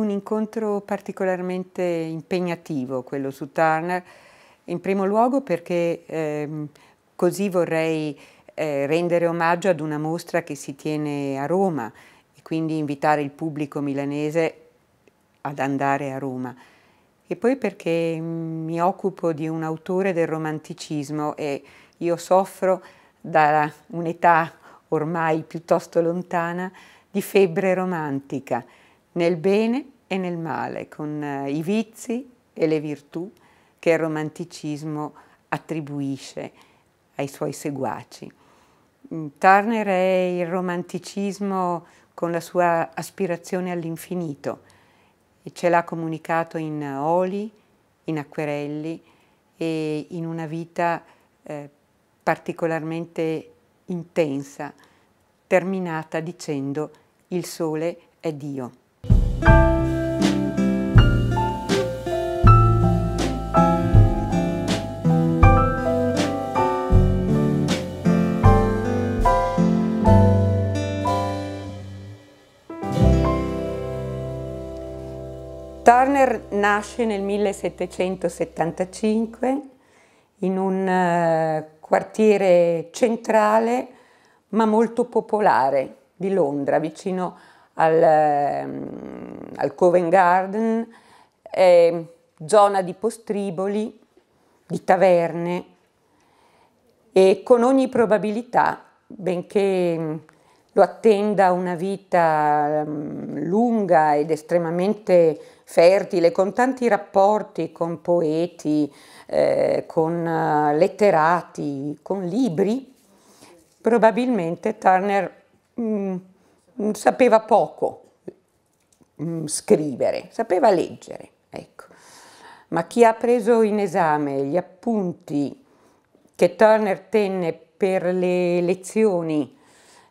Un incontro particolarmente impegnativo quello su Turner, in primo luogo perché ehm, così vorrei eh, rendere omaggio ad una mostra che si tiene a Roma e quindi invitare il pubblico milanese ad andare a Roma. E poi perché mm, mi occupo di un autore del romanticismo e io soffro da un'età ormai piuttosto lontana di febbre romantica nel bene e nel male, con eh, i vizi e le virtù che il romanticismo attribuisce ai suoi seguaci. Mm, Turner è il romanticismo con la sua aspirazione all'infinito e ce l'ha comunicato in oli, in acquerelli e in una vita eh, particolarmente intensa, terminata dicendo il sole è Dio. Turner nasce nel 1775 in un eh, quartiere centrale ma molto popolare di Londra, vicino al, ehm, al Covent Garden, eh, zona di postriboli, di taverne e con ogni probabilità, benché mm, lo attenda una vita mm, lunga ed estremamente fertile, con tanti rapporti con poeti, eh, con eh, letterati, con libri, probabilmente Turner mh, mm, mm, sapeva poco mh, mm, scrivere, sapeva leggere, ecco. Ma chi ha preso in esame gli appunti che Turner tenne per le lezioni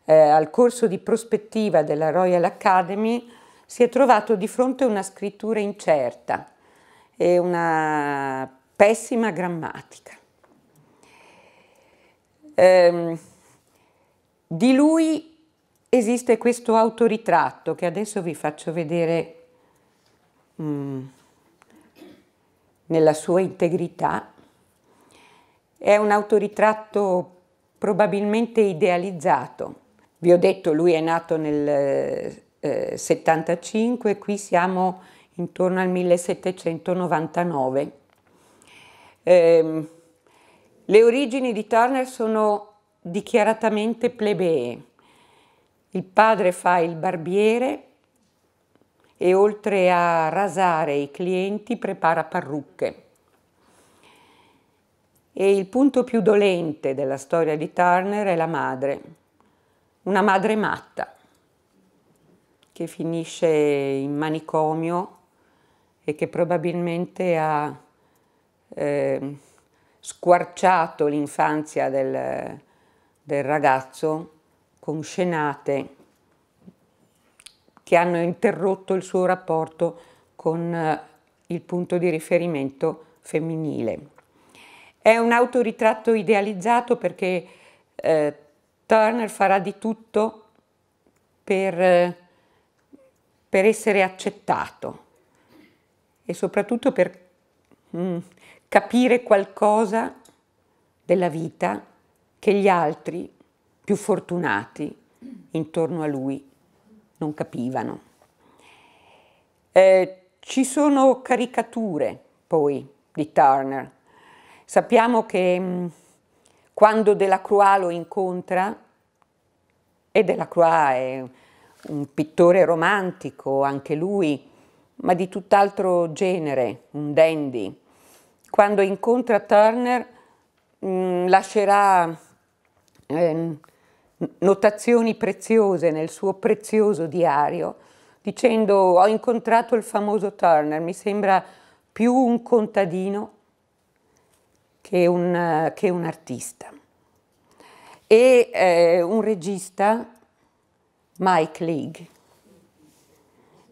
eh, al corso di prospettiva della Royal Academy si è trovato di fronte a una scrittura incerta e una pessima grammatica. Ehm, di lui esiste questo autoritratto che adesso vi faccio vedere mh, mm, nella sua integrità. È un autoritratto probabilmente idealizzato. Vi ho detto, lui è nato nel eh, 75, qui siamo intorno al 1799. Eh, le origini di Turner sono dichiaratamente plebee. Il padre fa il barbiere e oltre a rasare i clienti prepara parrucche. E il punto più dolente della storia di Turner è la madre, una madre matta che finisce in manicomio e che probabilmente ha eh, squarciato l'infanzia del, del ragazzo con scenate che hanno interrotto il suo rapporto con eh, il punto di riferimento femminile. È un autoritratto idealizzato perché eh, Turner farà di tutto per eh, per essere accettato e soprattutto per mm, capire qualcosa della vita che gli altri più fortunati intorno a lui non capivano. Eh, ci sono caricature poi di Turner. Sappiamo che mh, mm, quando Delacroix lo incontra, e Delacroix è un pittore romantico, anche lui, ma di tutt'altro genere, un dandy. Quando incontra Turner mh, mm, lascerà eh, notazioni preziose nel suo prezioso diario, dicendo ho incontrato il famoso Turner, mi sembra più un contadino che un, che un artista. E eh, un regista Mike League.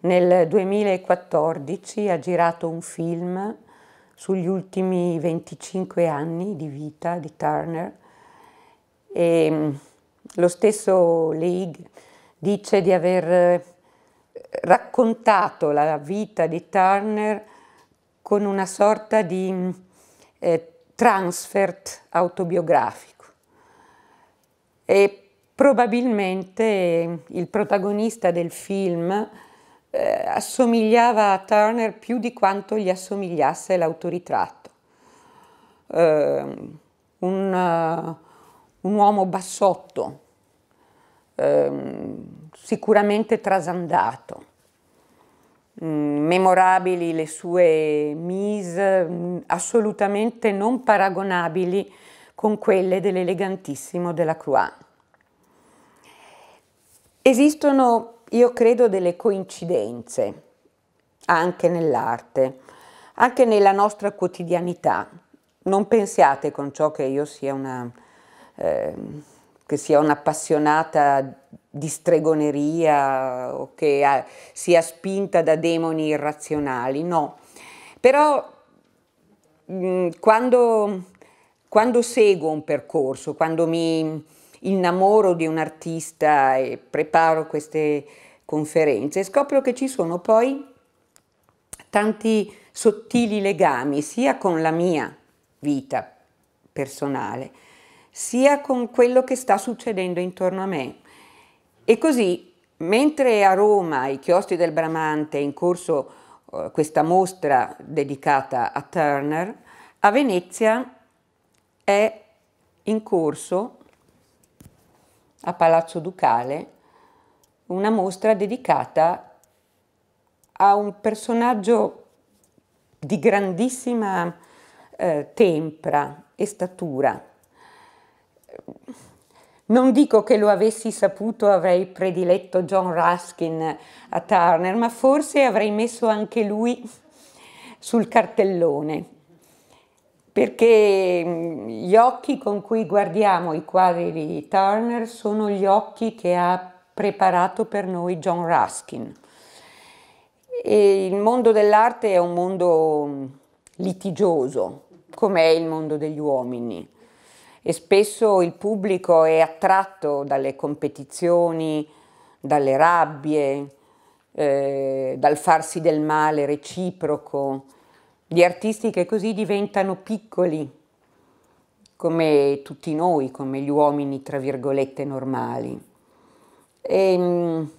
Nel 2014 ha girato un film sugli ultimi 25 anni di vita di Turner e mm, lo stesso League dice di aver eh, raccontato la vita di Turner con una sorta di mm, eh, transfert autobiografico. E Probabilmente il protagonista del film eh, assomigliava a Turner più di quanto gli assomigliasse l'autoritratto. Eh, un, uh, un, uomo bassotto, eh, sicuramente trasandato. Mm, memorabili le sue mise, mm, assolutamente non paragonabili con quelle dell'elegantissimo della Croix. Esistono, io credo, delle coincidenze anche nell'arte, anche nella nostra quotidianità. Non pensiate con ciò che io sia una, eh, che sia un'appassionata di stregoneria o che ha, sia spinta da demoni irrazionali, no. Però mh, quando, quando seguo un percorso, quando mi innamoro di un artista e preparo queste conferenze scopro che ci sono poi tanti sottili legami sia con la mia vita personale sia con quello che sta succedendo intorno a me. E così, mentre a Roma, ai chiostri del Bramante, è in corso eh, questa mostra dedicata a Turner, a Venezia è in corso a Palazzo Ducale una mostra dedicata a un personaggio di grandissima eh, tempra e statura. Non dico che lo avessi saputo avrei prediletto John Ruskin a Turner, ma forse avrei messo anche lui sul cartellone perché mm, gli occhi con cui guardiamo i quadri di Turner sono gli occhi che ha preparato per noi John Ruskin. E il mondo dell'arte è un mondo mm, litigioso, come è il mondo degli uomini. E spesso il pubblico è attratto dalle competizioni, dalle rabbie, eh, dal farsi del male reciproco, gli artisti che così diventano piccoli, come tutti noi, come gli uomini, tra virgolette, normali. E, ehm,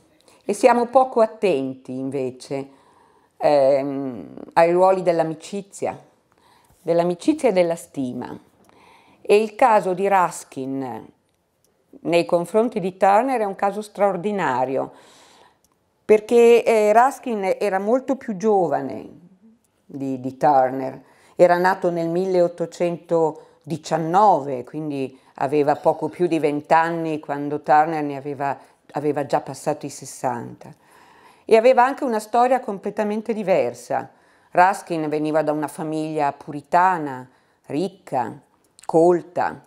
e siamo poco attenti invece ehm, ai ruoli dell'amicizia, dell'amicizia e della stima. E il caso di Ruskin nei confronti di Turner è un caso straordinario, perché eh, Ruskin era molto più giovane di, di Turner. Era nato nel 1819, quindi aveva poco più di vent'anni quando Turner ne aveva, aveva già passato i 60. E aveva anche una storia completamente diversa. Ruskin veniva da una famiglia puritana, ricca, colta.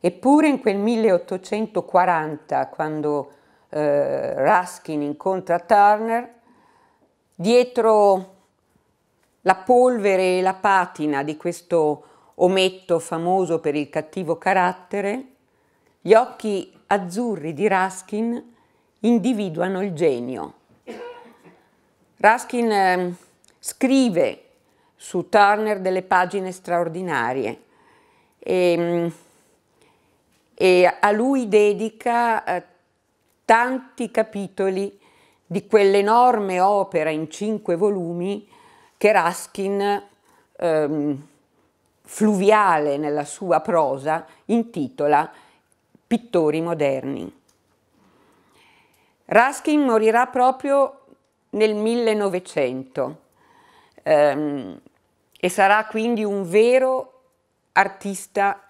Eppure in quel 1840, quando eh, Ruskin incontra Turner, dietro la polvere e la patina di questo ometto famoso per il cattivo carattere, gli occhi azzurri di Ruskin individuano il genio. Ruskin ehm, scrive su Turner delle pagine straordinarie e, mm, e a lui dedica eh, tanti capitoli di quell'enorme opera in cinque volumi che Ruskin, ehm, fluviale nella sua prosa, intitola Pittori moderni. Ruskin morirà proprio nel 1900 ehm, e sarà quindi un vero artista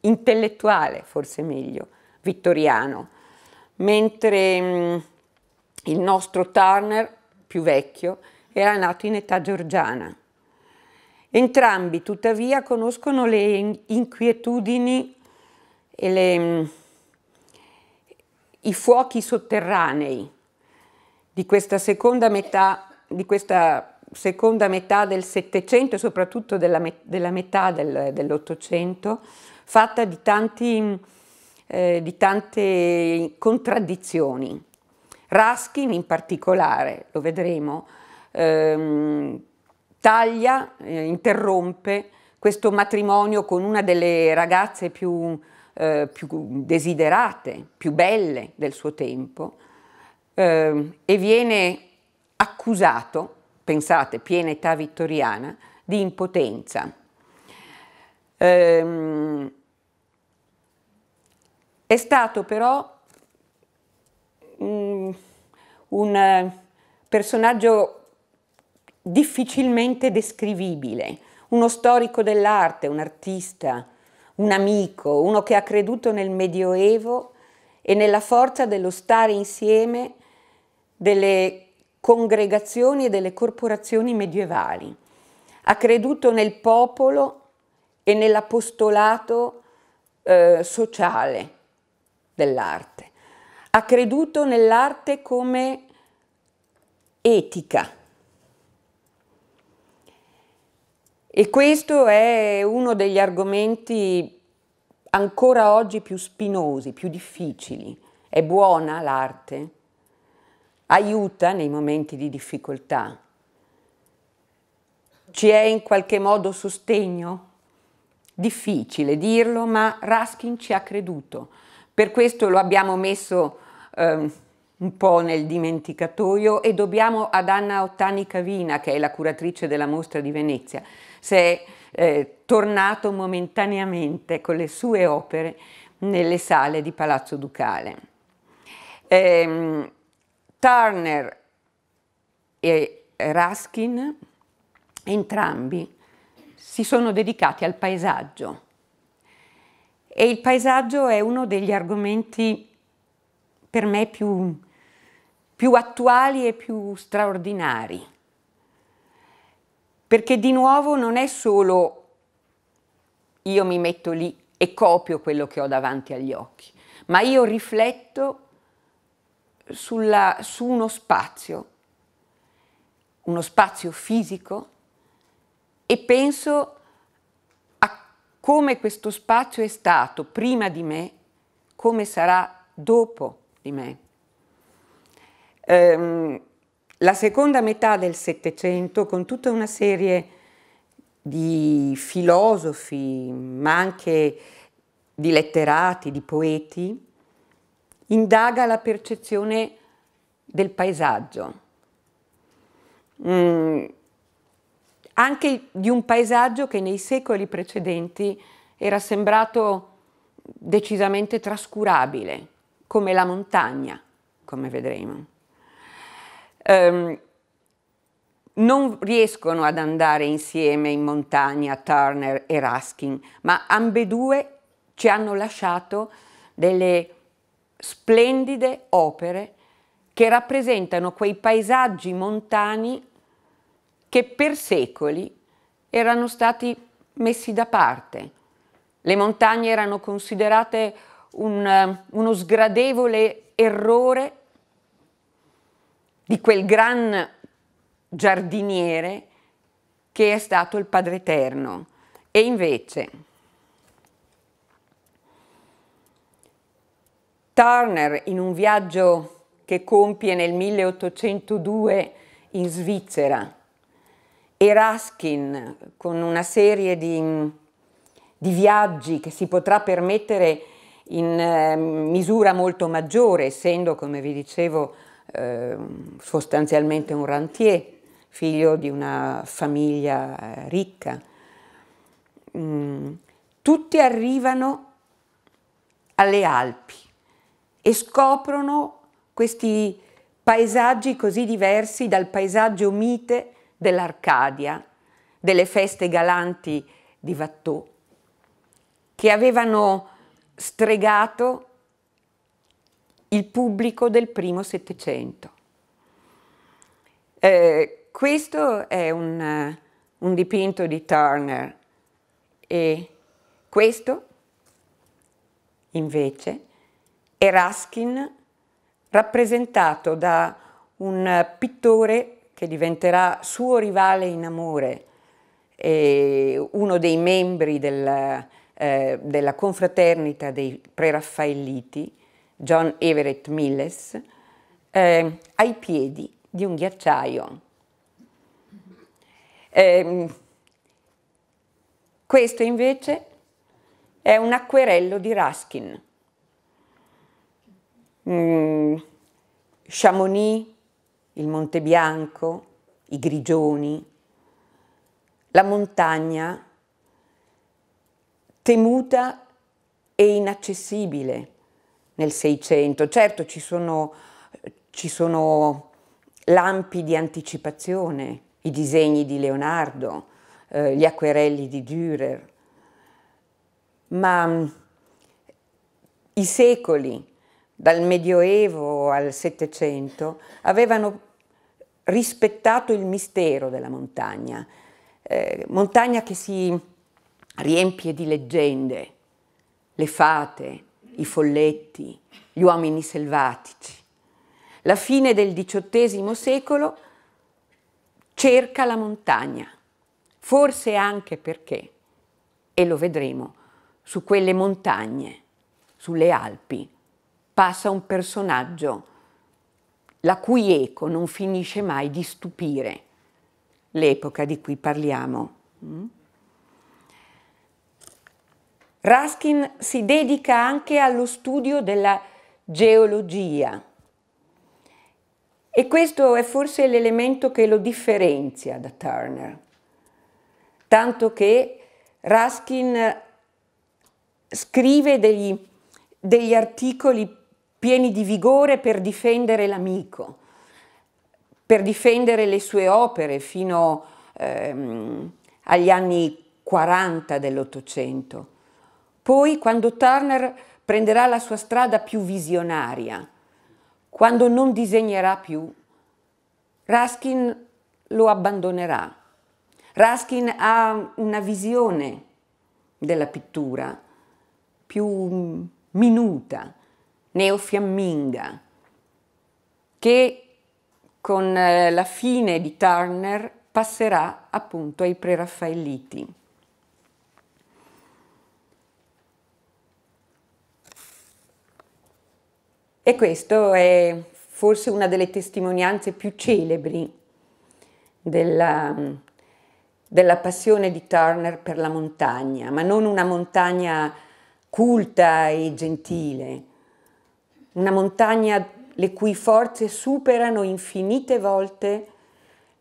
intellettuale, forse meglio, vittoriano, mentre mh, mm, il nostro Turner, più vecchio, era nato in età georgiana. Entrambi, tuttavia, conoscono le inquietudini e le, mm, i fuochi sotterranei di questa seconda metà, questa seconda metà del Settecento e soprattutto della, della metà del, dell'Ottocento, fatta di, tanti, mm, eh, di tante contraddizioni. Raskin in particolare, lo vedremo, ehm, taglia, eh, interrompe questo matrimonio con una delle ragazze più, eh, più desiderate, più belle del suo tempo eh, e viene accusato, pensate, piena età vittoriana, di impotenza. Ehm, è stato però mm, un personaggio difficilmente descrivibile. Uno storico dell'arte, un artista, un amico, uno che ha creduto nel Medioevo e nella forza dello stare insieme delle congregazioni e delle corporazioni medievali. Ha creduto nel popolo e nell'apostolato eh, sociale dell'arte. Ha creduto nell'arte come etica E questo è uno degli argomenti ancora oggi più spinosi, più difficili. È buona l'arte, aiuta nei momenti di difficoltà, ci è in qualche modo sostegno? Difficile dirlo, ma Raskin ci ha creduto. Per questo lo abbiamo messo eh, un po' nel dimenticatoio e dobbiamo ad Anna Ottani Cavina, che è la curatrice della mostra di Venezia, se è eh, tornato momentaneamente con le sue opere nelle sale di Palazzo Ducale. Eh, Turner e Ruskin, entrambi, si sono dedicati al paesaggio e il paesaggio è uno degli argomenti per me più, più attuali e più straordinari. Perché di nuovo non è solo io mi metto lì e copio quello che ho davanti agli occhi, ma io rifletto sulla, su uno spazio, uno spazio fisico e penso a come questo spazio è stato prima di me, come sarà dopo di me. Ehm, la seconda metà del Settecento, con tutta una serie di filosofi, ma anche di letterati, di poeti, indaga la percezione del paesaggio, mm, anche di un paesaggio che nei secoli precedenti era sembrato decisamente trascurabile, come la montagna, come vedremo ehm, non riescono ad andare insieme in montagna Turner e Ruskin, ma ambedue ci hanno lasciato delle splendide opere che rappresentano quei paesaggi montani che per secoli erano stati messi da parte. Le montagne erano considerate un, uno sgradevole errore di quel gran giardiniere che è stato il Padre Eterno. E invece Turner in un viaggio che compie nel 1802 in Svizzera e Ruskin, con una serie di, di viaggi che si potrà permettere in eh, misura molto maggiore, essendo, come vi dicevo, Ehm, sostanzialmente un rentier, figlio di una famiglia eh, ricca. Mm, tutti arrivano alle Alpi e scoprono questi paesaggi così diversi dal paesaggio mite dell'Arcadia, delle feste galanti di Watteau, che avevano stregato il pubblico del primo Settecento. Eh, questo è un, eh, un dipinto di Turner e questo, invece, è Ruskin rappresentato da un pittore che diventerà suo rivale in amore, e uno dei membri del, eh, della confraternita dei preraffaelliti, John Everett Milles, eh, ai piedi di un ghiacciaio. Eh, questo invece è un acquerello di Ruskin. Mm, Chamonix, il Monte Bianco, i Grigioni, la montagna temuta e inaccessibile nel Seicento. Certo ci sono, ci sono, lampi di anticipazione, i disegni di Leonardo, eh, gli acquerelli di Dürer, ma mh, mm, i secoli, dal Medioevo al Settecento, avevano rispettato il mistero della montagna, eh, montagna che si riempie di leggende, le fate, i folletti, gli uomini selvatici. La fine del XVIII secolo cerca la montagna, forse anche perché, e lo vedremo, su quelle montagne, sulle Alpi, passa un personaggio la cui eco non finisce mai di stupire l'epoca di cui parliamo. Mm? Ruskin si dedica anche allo studio della geologia e questo è forse l'elemento che lo differenzia da Turner, tanto che Ruskin scrive degli, degli articoli pieni di vigore per difendere l'amico, per difendere le sue opere fino ehm, agli anni 40 dell'Ottocento poi, quando Turner prenderà la sua strada più visionaria, quando non disegnerà più, Ruskin lo abbandonerà. Ruskin ha una visione della pittura più minuta, neofiamminga, che con eh, la fine di Turner passerà appunto ai preraffaelliti. E questo è forse una delle testimonianze più celebri della, della passione di Turner per la montagna, ma non una montagna culta e gentile, una montagna le cui forze superano infinite volte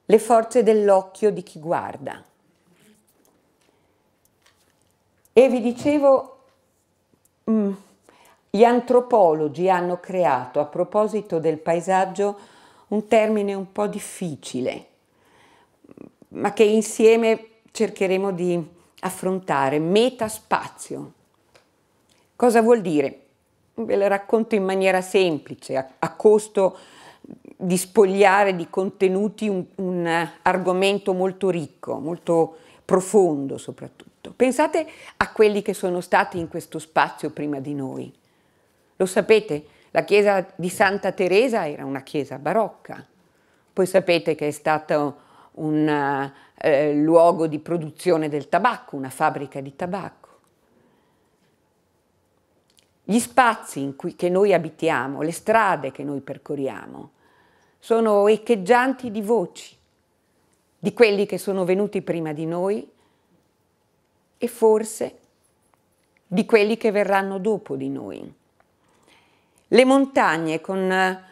le forze dell'occhio di chi guarda. E vi dicevo, mm, gli antropologi hanno creato a proposito del paesaggio un termine un po' difficile, ma che insieme cercheremo di affrontare, metaspazio. Cosa vuol dire? Ve lo racconto in maniera semplice, a, a costo di spogliare di contenuti un, un argomento molto ricco, molto profondo soprattutto. Pensate a quelli che sono stati in questo spazio prima di noi lo sapete, la chiesa di Santa Teresa era una chiesa barocca. Poi sapete che è stato un eh, luogo di produzione del tabacco, una fabbrica di tabacco. Gli spazi in cui, che noi abitiamo, le strade che noi percorriamo, sono echeggianti di voci, di quelli che sono venuti prima di noi e forse di quelli che verranno dopo di noi le montagne con eh,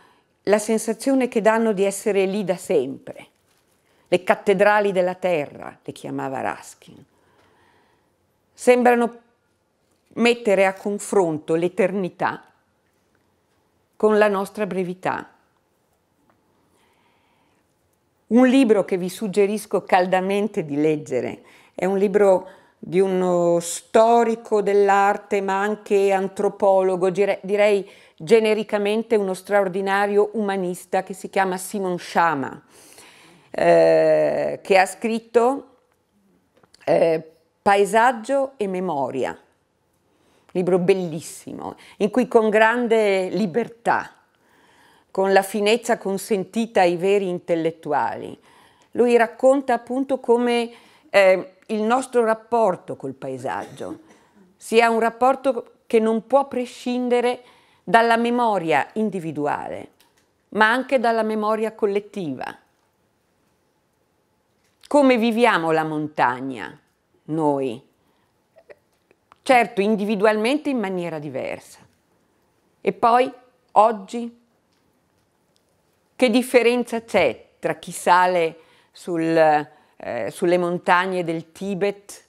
la sensazione che danno di essere lì da sempre, le cattedrali della terra, le chiamava Raskin, sembrano mettere a confronto l'eternità con la nostra brevità. Un libro che vi suggerisco caldamente di leggere è un libro di uno oh, storico dell'arte, ma anche antropologo, direi genericamente uno straordinario umanista che si chiama Simon Schama, eh, che ha scritto eh, Paesaggio e memoria, libro bellissimo, in cui con grande libertà, con la finezza consentita ai veri intellettuali, lui racconta appunto come eh, il nostro rapporto col paesaggio sia un rapporto che non può prescindere dalla memoria individuale, ma anche dalla memoria collettiva. Come viviamo la montagna noi? Certo, individualmente in maniera diversa. E poi, oggi, che differenza c'è tra chi sale sul eh, sulle montagne del Tibet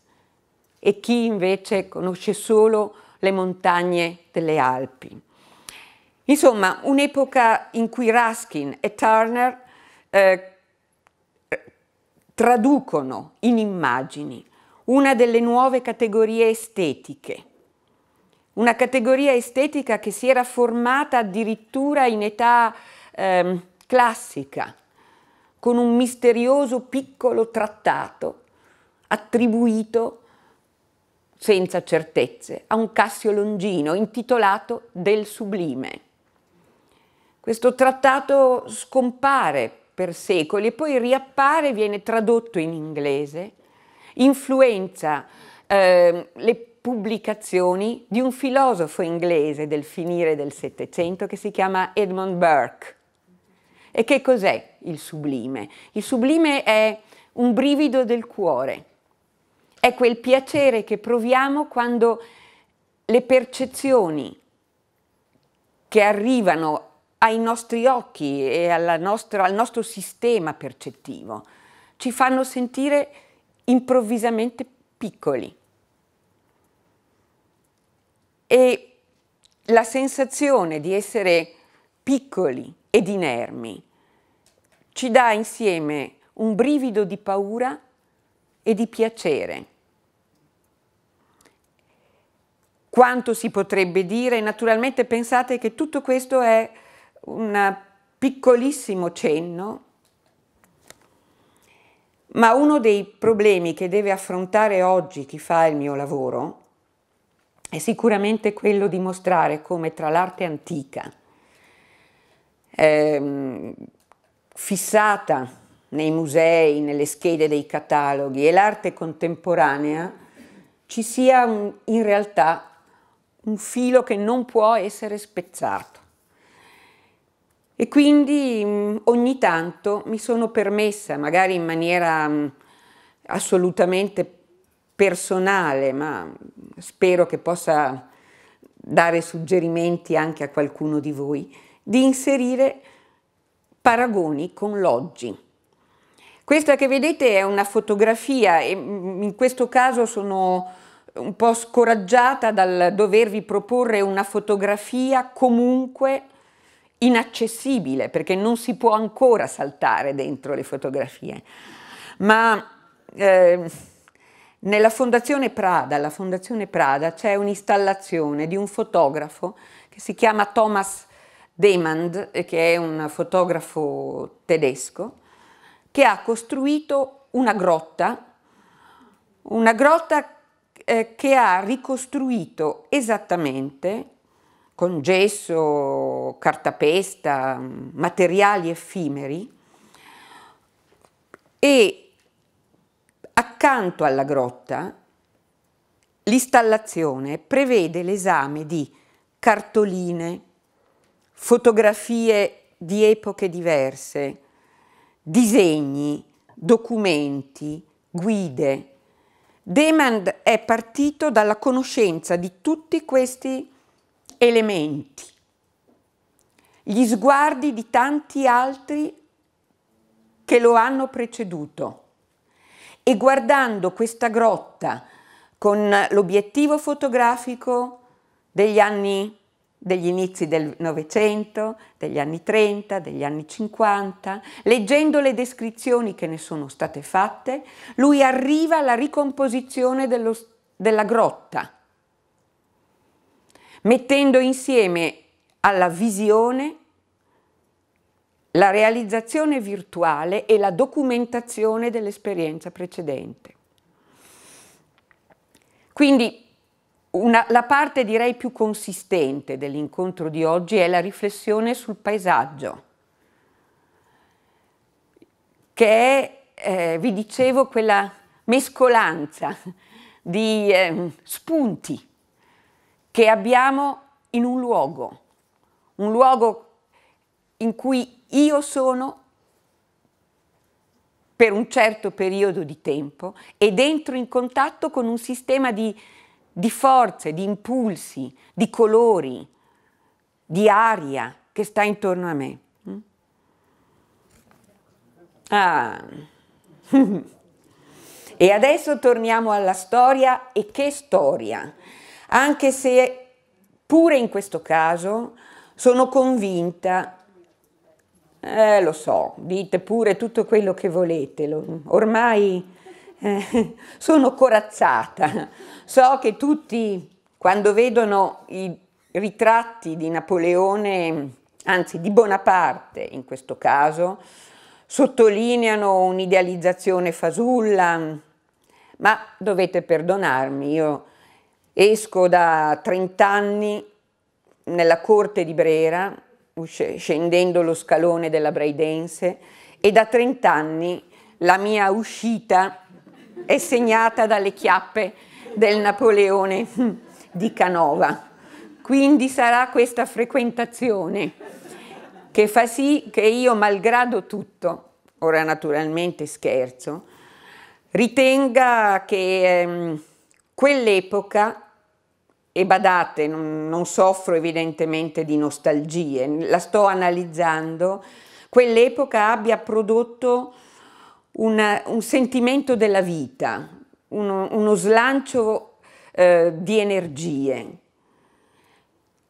e chi invece conosce solo le montagne delle Alpi. Insomma, un'epoca in cui Ruskin e Turner eh, traducono in immagini una delle nuove categorie estetiche, una categoria estetica che si era formata addirittura in età ehm, classica, con un misterioso piccolo trattato attribuito senza certezze a un Cassio Longino intitolato Del Sublime. Questo trattato scompare per secoli e poi riappare, viene tradotto in inglese, influenza eh, le pubblicazioni di un filosofo inglese del finire del Settecento che si chiama Edmund Burke. E che cos'è? il sublime. Il sublime è un brivido del cuore, è quel piacere che proviamo quando le percezioni che arrivano ai nostri occhi e nostra, al nostro sistema percettivo ci fanno sentire improvvisamente piccoli. E la sensazione di essere piccoli ed inermi ci dà insieme un brivido di paura e di piacere. Quanto si potrebbe dire? Naturalmente pensate che tutto questo è un piccolissimo cenno, ma uno dei problemi che deve affrontare oggi chi fa il mio lavoro è sicuramente quello di mostrare come tra l'arte antica, ehm, fissata nei musei, nelle schede dei cataloghi e l'arte contemporanea ci sia un, in realtà un filo che non può essere spezzato. E quindi mm, ogni tanto mi sono permessa, magari in maniera mm, assolutamente personale, ma spero che possa dare suggerimenti anche a qualcuno di voi, di inserire paragoni con l'oggi. Questa che vedete è una fotografia e mm, mm, in questo caso sono un po' scoraggiata dal dovervi proporre una fotografia comunque inaccessibile perché non si può ancora saltare dentro le fotografie. Ma eh, nella Fondazione Prada, Fondazione Prada c'è un'installazione di un fotografo che si chiama Thomas Demand, che è un fotografo tedesco, che ha costruito una grotta, una grotta eh, che ha ricostruito esattamente con gesso, cartapesta, materiali effimeri e accanto alla grotta l'installazione prevede l'esame di cartoline, fotografie di epoche diverse, disegni, documenti, guide. Demand è partito dalla conoscenza di tutti questi elementi, gli sguardi di tanti altri che lo hanno preceduto e guardando questa grotta con l'obiettivo fotografico degli anni degli inizi del Novecento, degli anni 30, degli anni 50, leggendo le descrizioni che ne sono state fatte, lui arriva alla ricomposizione dello, della grotta, mettendo insieme alla visione la realizzazione virtuale e la documentazione dell'esperienza precedente. Quindi una, la parte direi più consistente dell'incontro di oggi è la riflessione sul paesaggio, che è, eh, vi dicevo, quella mescolanza di eh, spunti che abbiamo in un luogo, un luogo in cui io sono per un certo periodo di tempo ed entro in contatto con un sistema di di forze, di impulsi, di colori, di aria che sta intorno a me. Mm? Ah. e adesso torniamo alla storia e che storia, anche se pure in questo caso sono convinta eh, lo so, dite pure tutto quello che volete, ormai eh, sono corazzata. So che tutti, quando vedono i ritratti di Napoleone, anzi di Bonaparte in questo caso, sottolineano un'idealizzazione fasulla, ma dovete perdonarmi, io esco da 30 anni nella corte di Brera, scendendo lo scalone della Braidense, e da 30 anni la mia uscita è segnata dalle chiappe del Napoleone di Canova. Quindi sarà questa frequentazione che fa sì che io, malgrado tutto, ora naturalmente scherzo, ritenga che ehm, quell'epoca, e badate, non, non soffro evidentemente di nostalgie, la sto analizzando, quell'epoca abbia prodotto una, un sentimento della vita, uno, uno slancio eh, di energie.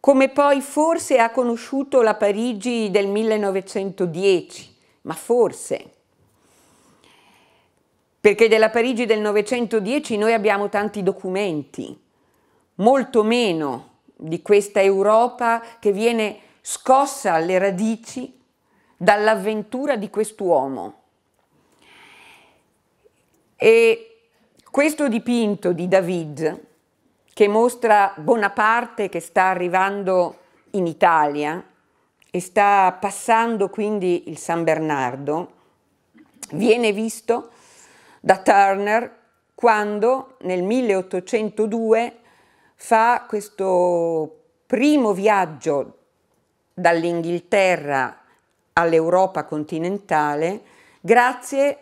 Come poi forse ha conosciuto la Parigi del 1910, ma forse perché della Parigi del 910 noi abbiamo tanti documenti, molto meno di questa Europa che viene scossa alle radici dall'avventura di quest'uomo. E questo dipinto di David, che mostra Bonaparte che sta arrivando in Italia e sta passando quindi il San Bernardo, viene visto da Turner quando nel 1802 fa questo primo viaggio dall'Inghilterra all'Europa continentale grazie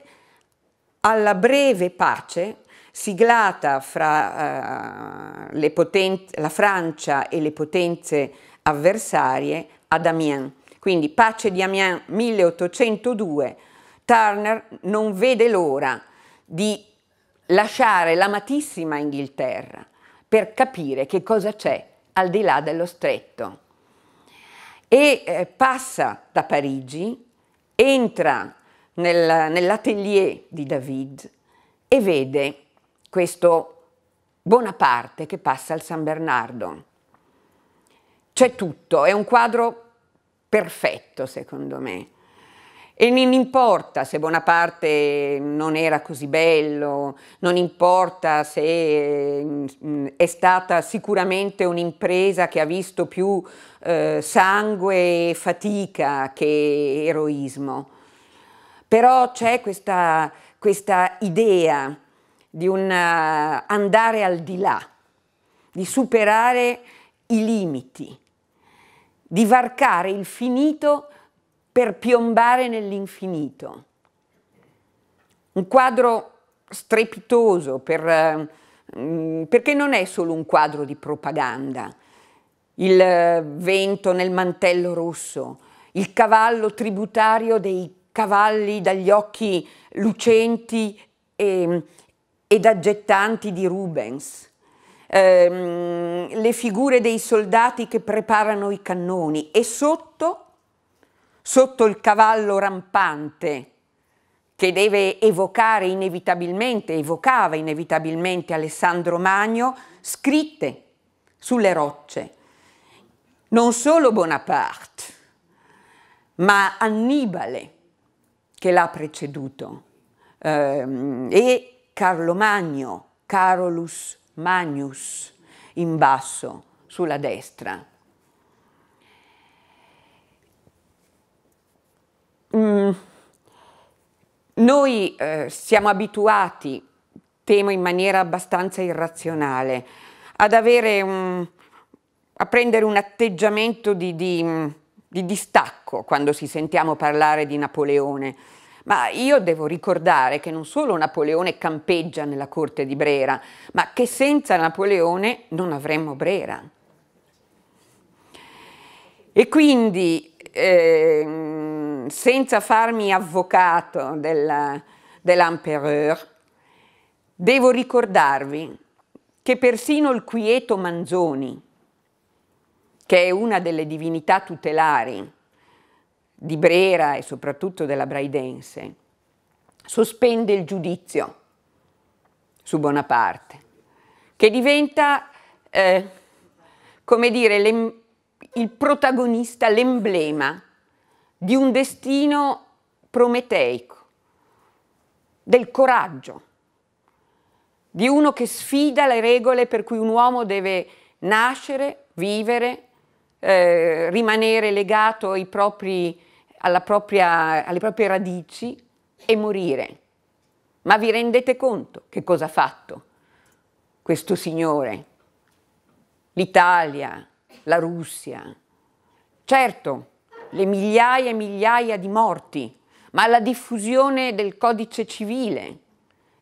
alla breve pace siglata fra eh, potenze, la Francia e le potenze avversarie ad Amiens. Quindi pace di Amiens 1802. Turner non vede l'ora di lasciare l'amatissima Inghilterra per capire che cosa c'è al di là dello stretto. E eh, passa da Parigi, entra nel, nell'atelier di David e vede questo Bonaparte che passa al San Bernardo. C'è tutto, è un quadro perfetto secondo me. E non importa se Bonaparte non era così bello, non importa se è stata sicuramente un'impresa che ha visto più eh, sangue e fatica che eroismo. Però c'è questa, questa idea di un eh, andare al di là, di superare i limiti, di varcare il finito per piombare nell'infinito. Un quadro strepitoso per, mm, perché non è solo un quadro di propaganda. Il eh, vento nel mantello rosso, il cavallo tributario dei cavalli dagli occhi lucenti e, ed aggettanti di Rubens, ehm, le figure dei soldati che preparano i cannoni e sotto, sotto il cavallo rampante che deve evocare inevitabilmente, evocava inevitabilmente Alessandro Magno, scritte sulle rocce. Non solo Bonaparte, ma Annibale, che l'ha preceduto ehm, e Carlo Magno, Carolus Magnus in basso sulla destra. Mm. Noi eh, siamo abituati, temo in maniera abbastanza irrazionale, ad avere un, a prendere un atteggiamento di, di mm, di distacco quando si sentiamo parlare di Napoleone. Ma io devo ricordare che non solo Napoleone campeggia nella corte di Brera, ma che senza Napoleone non avremmo Brera. E quindi, eh, senza farmi avvocato della, dell'Empereur, devo ricordarvi che persino il quieto Manzoni, che è una delle divinità tutelari di Brera e soprattutto della Braidense, sospende il giudizio su Bonaparte, che diventa, eh, come dire, il protagonista, l'emblema di un destino prometeico, del coraggio, di uno che sfida le regole per cui un uomo deve nascere, vivere, eh, rimanere legato propri, propria, alle proprie radici e morire. Ma vi rendete conto che cosa ha fatto questo signore? L'Italia, la Russia. Certo, le migliaia e migliaia di morti, ma la diffusione del codice civile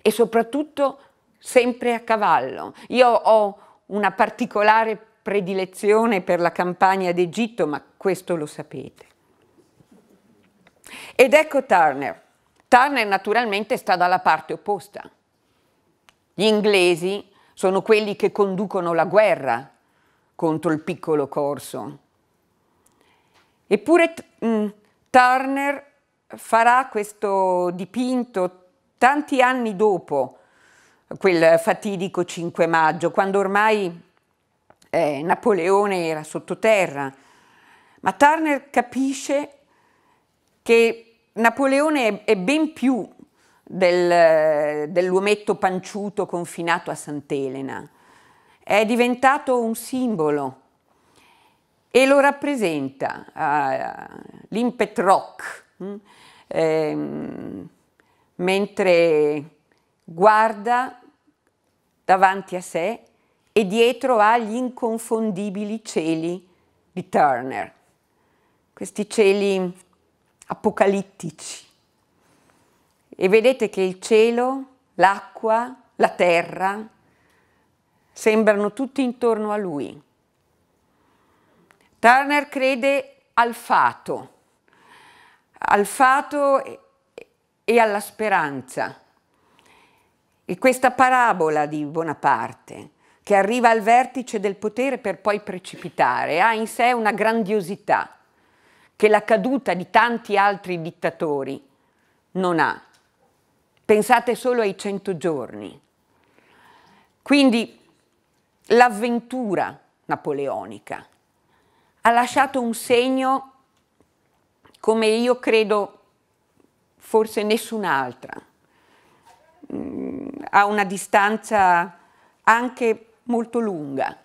e soprattutto sempre a cavallo. Io ho una particolare predilezione per la campagna d'Egitto, ma questo lo sapete. Ed ecco Turner. Turner naturalmente sta dalla parte opposta. Gli inglesi sono quelli che conducono la guerra contro il piccolo corso. Eppure mm, Turner farà questo dipinto tanti anni dopo quel fatidico 5 maggio, quando ormai eh, Napoleone era sottoterra, ma Turner capisce che Napoleone è, ben più del, dell'uometto panciuto confinato a Sant'Elena, è diventato un simbolo e lo rappresenta uh, l'impet rock, mh? Hm? Ehm, mentre guarda davanti a sé e dietro agli inconfondibili cieli di Turner, questi cieli apocalittici. E vedete che il cielo, l'acqua, la terra sembrano tutti intorno a lui. Turner crede al fato, al fato e alla speranza. E questa parabola di Bonaparte, che arriva al vertice del potere per poi precipitare, ha in sé una grandiosità che la caduta di tanti altri dittatori non ha. Pensate solo ai cento giorni. Quindi l'avventura napoleonica ha lasciato un segno come io credo forse nessun'altra, mm, a una distanza anche molto lunga.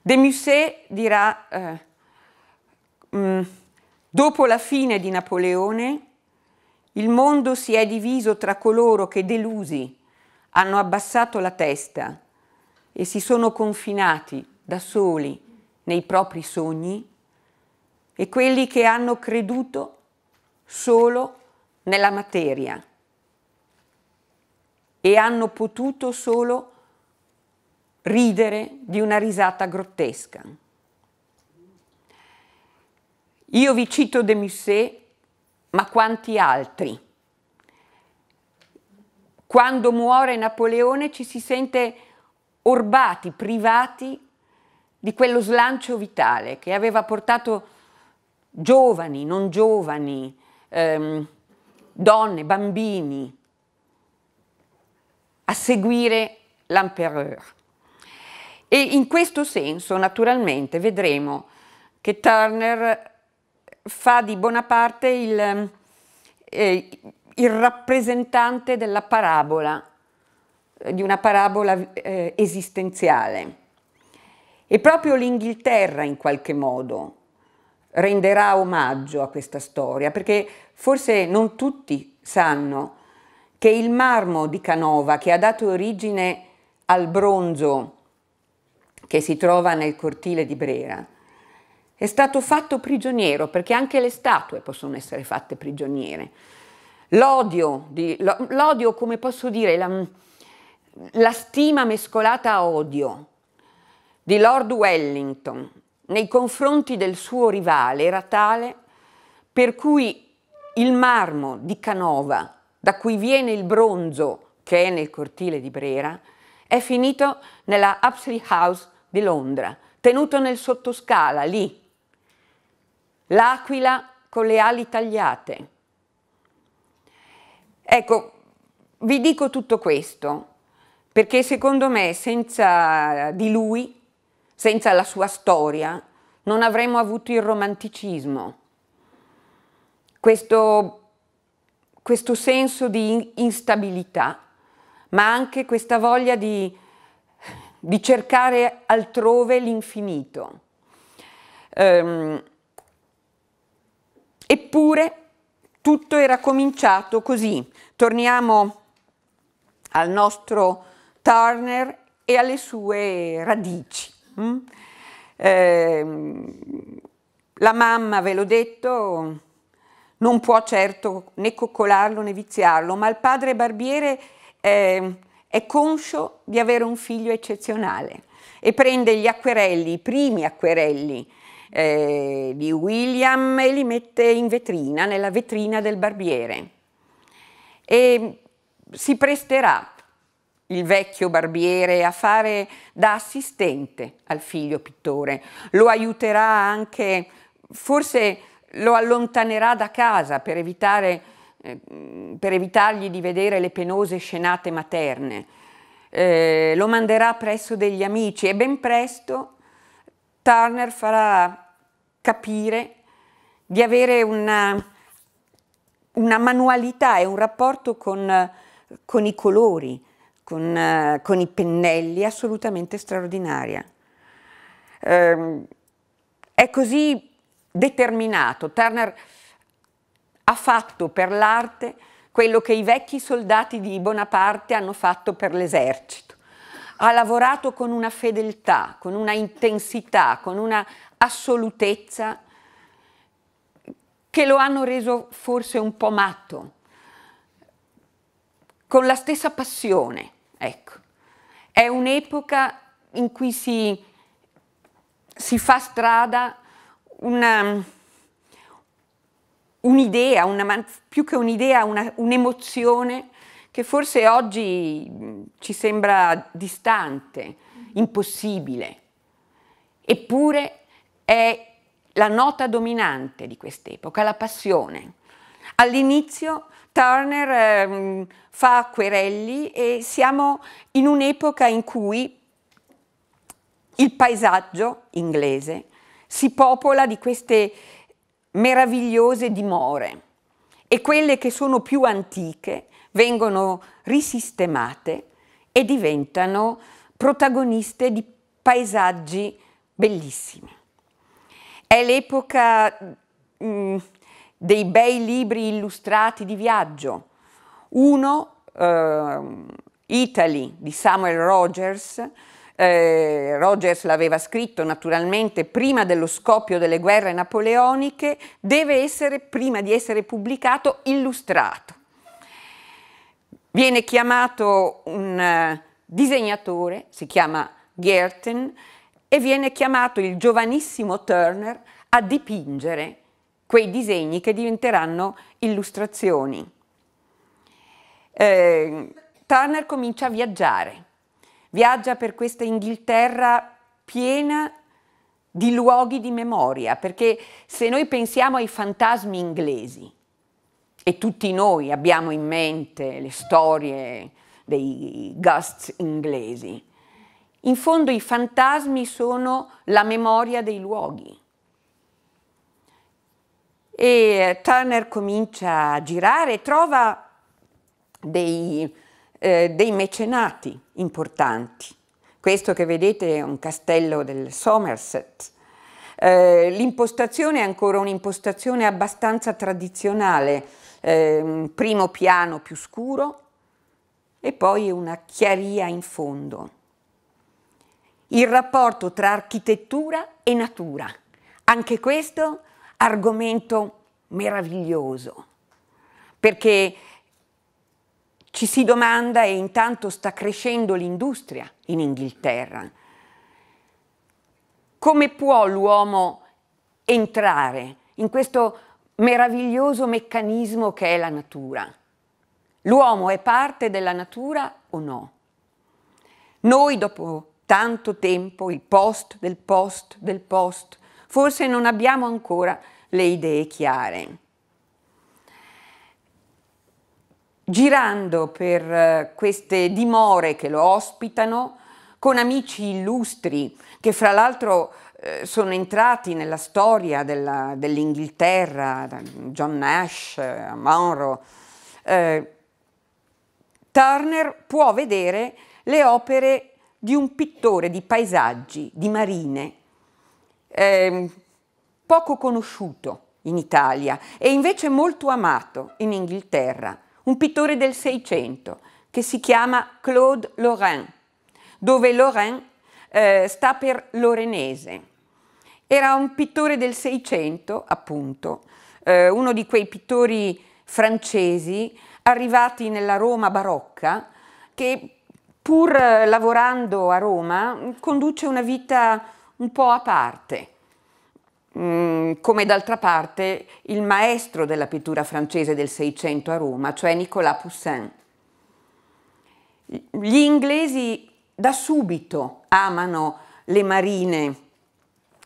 De Musset dirà, eh, mh, mm, dopo la fine di Napoleone, il mondo si è diviso tra coloro che delusi hanno abbassato la testa e si sono confinati da soli nei propri sogni e quelli che hanno creduto solo nella materia e hanno potuto solo ridere di una risata grottesca. Io vi cito De Musset, ma quanti altri. Quando muore Napoleone ci si sente orbati, privati di quello slancio vitale che aveva portato giovani, non giovani, ehm, donne, bambini a seguire l'empereur. E in questo senso, naturalmente, vedremo che Turner fa di Bonaparte il, eh, il rappresentante della parabola, eh, di una parabola eh, esistenziale. E proprio l'Inghilterra, in qualche modo, renderà omaggio a questa storia, perché forse non tutti sanno che il marmo di Canova, che ha dato origine al bronzo che si trova nel cortile di Brera, è stato fatto prigioniero, perché anche le statue possono essere fatte prigioniere. L'odio, di, l'odio come posso dire, la, la stima mescolata a odio di Lord Wellington nei confronti del suo rivale era tale per cui il marmo di Canova, da cui viene il bronzo che è nel cortile di Brera, è finito nella Upsley House di Londra, tenuto nel sottoscala, lì. L'aquila con le ali tagliate. Ecco, vi dico tutto questo perché secondo me senza di lui, senza la sua storia, non avremmo avuto il romanticismo. Questo, questo senso di instabilità, ma anche questa voglia di di cercare altrove l'infinito. Ehm, eppure tutto era cominciato così. Torniamo al nostro Turner e alle sue radici. Mm? Ehm, la mamma, ve l'ho detto, non può certo né coccolarlo né viziarlo, ma il padre barbiere eh, è conscio di avere un figlio eccezionale e prende gli acquerelli, i primi acquerelli eh, di William e li mette in vetrina, nella vetrina del barbiere. E si presterà il vecchio barbiere a fare da assistente al figlio pittore, lo aiuterà anche, forse lo allontanerà da casa per evitare eh, per evitargli di vedere le penose scenate materne. Eh, lo manderà presso degli amici e ben presto Turner farà capire di avere una, una manualità e un rapporto con, con i colori, con, eh, con, i pennelli assolutamente straordinaria. Eh, è così determinato. Turner ha fatto per l'arte quello che i vecchi soldati di Bonaparte hanno fatto per l'esercito. Ha lavorato con una fedeltà, con una intensità, con una assolutezza che lo hanno reso forse un po' matto, con la stessa passione. Ecco. È un'epoca in cui si, si fa strada una, un'idea, una, più che un'idea, una, un'emozione che forse oggi mm, ci sembra distante, mm-hmm. impossibile, eppure è la nota dominante di quest'epoca, la passione. All'inizio Turner eh, fa acquerelli e siamo in un'epoca in cui il paesaggio inglese si popola di queste meravigliose dimore e quelle che sono più antiche vengono risistemate e diventano protagoniste di paesaggi bellissimi. È l'epoca mm, dei bei libri illustrati di viaggio. Uno, eh, Italy, di Samuel Rogers, eh, Rogers l'aveva scritto naturalmente prima dello scoppio delle guerre napoleoniche, deve essere, prima di essere pubblicato, illustrato. Viene chiamato un eh, disegnatore, si chiama Gerten, e viene chiamato il giovanissimo Turner a dipingere quei disegni che diventeranno illustrazioni. Eh, Turner comincia a viaggiare Viaggia per questa Inghilterra piena di luoghi di memoria, perché se noi pensiamo ai fantasmi inglesi, e tutti noi abbiamo in mente le storie dei ghosts inglesi, in fondo i fantasmi sono la memoria dei luoghi. E eh, Turner comincia a girare, e trova dei, eh, dei mecenati importanti. Questo che vedete è un castello del Somerset. Eh, l'impostazione è ancora un'impostazione abbastanza tradizionale, eh, primo piano più scuro e poi una chiaria in fondo. Il rapporto tra architettura e natura, anche questo argomento meraviglioso, perché ci si domanda e intanto sta crescendo l'industria in Inghilterra. Come può l'uomo entrare in questo meraviglioso meccanismo che è la natura? L'uomo è parte della natura o no? Noi dopo tanto tempo, il post del post del post, forse non abbiamo ancora le idee chiare. girando per eh, queste dimore che lo ospitano, con amici illustri che fra l'altro eh, sono entrati nella storia dell'Inghilterra, dell John Nash, eh, Monroe, eh, Turner può vedere le opere di un pittore di paesaggi, di marine, eh, poco conosciuto in Italia e invece molto amato in Inghilterra un pittore del Seicento che si chiama Claude Lorrain, dove Lorrain eh, sta per Lorenese. Era un pittore del Seicento, appunto, eh, uno di quei pittori francesi arrivati nella Roma barocca che pur lavorando a Roma conduce una vita un po' a parte. Mm, come d'altra parte il maestro della pittura francese del Seicento a Roma, cioè Nicolas Poussin. Gli inglesi da subito amano le marine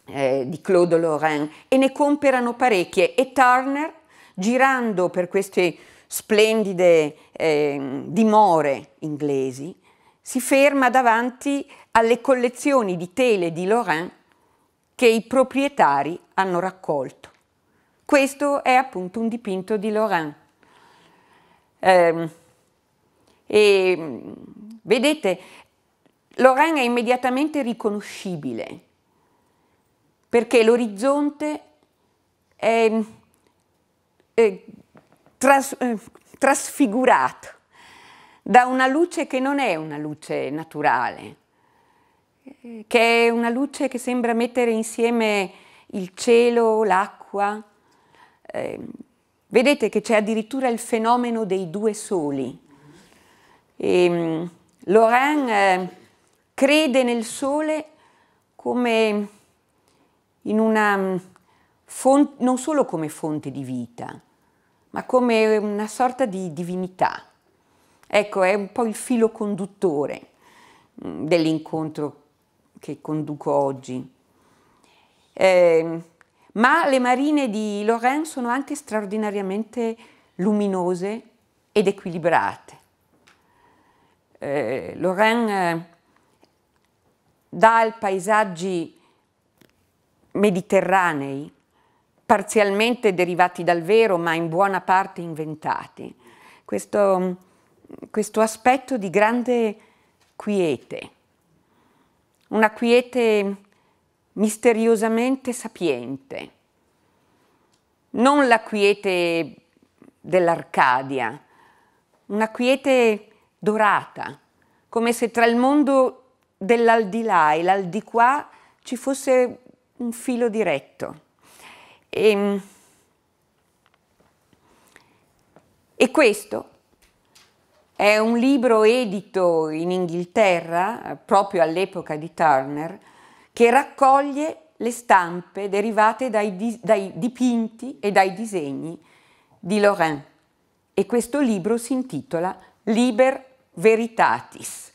eh, di Claude Lorrain e ne comperano parecchie e Turner, girando per queste splendide eh, dimore inglesi, si ferma davanti alle collezioni di tele di Lorrain che i proprietari hanno raccolto. Questo è appunto un dipinto di Laurent. Eh, e, mm, vedete, Laurent è immediatamente riconoscibile perché l'orizzonte è, è eh, tras, eh, trasfigurato da una luce che non è una luce naturale, che è una luce che sembra mettere insieme il cielo, l'acqua. Eh, vedete che c'è addirittura il fenomeno dei due soli. Ehm, e, Laurent eh, crede nel sole come in una mm, fonte, non solo come fonte di vita, ma come una sorta di divinità. Ecco, è un po' il filo conduttore mm, dell'incontro che conduco oggi. Eh, ma le marine di Lorraine sono anche straordinariamente luminose ed equilibrate. Eh, Lorraine eh, dà ai paesaggi mediterranei, parzialmente derivati dal vero, ma in buona parte inventati, questo, questo aspetto di grande quiete una quiete misteriosamente sapiente, non la quiete dell'Arcadia, una quiete dorata, come se tra il mondo dell'aldilà e l'aldiquà ci fosse un filo diretto. E, ehm, e questo è un libro edito in Inghilterra, eh, proprio all'epoca di Turner, che raccoglie le stampe derivate dai, dai dipinti e dai disegni di Lorrain. E questo libro si intitola Liber Veritatis.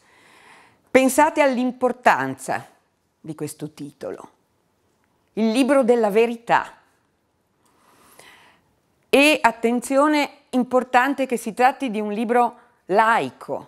Pensate all'importanza di questo titolo, il libro della verità. E attenzione, importante che si tratti di un libro laico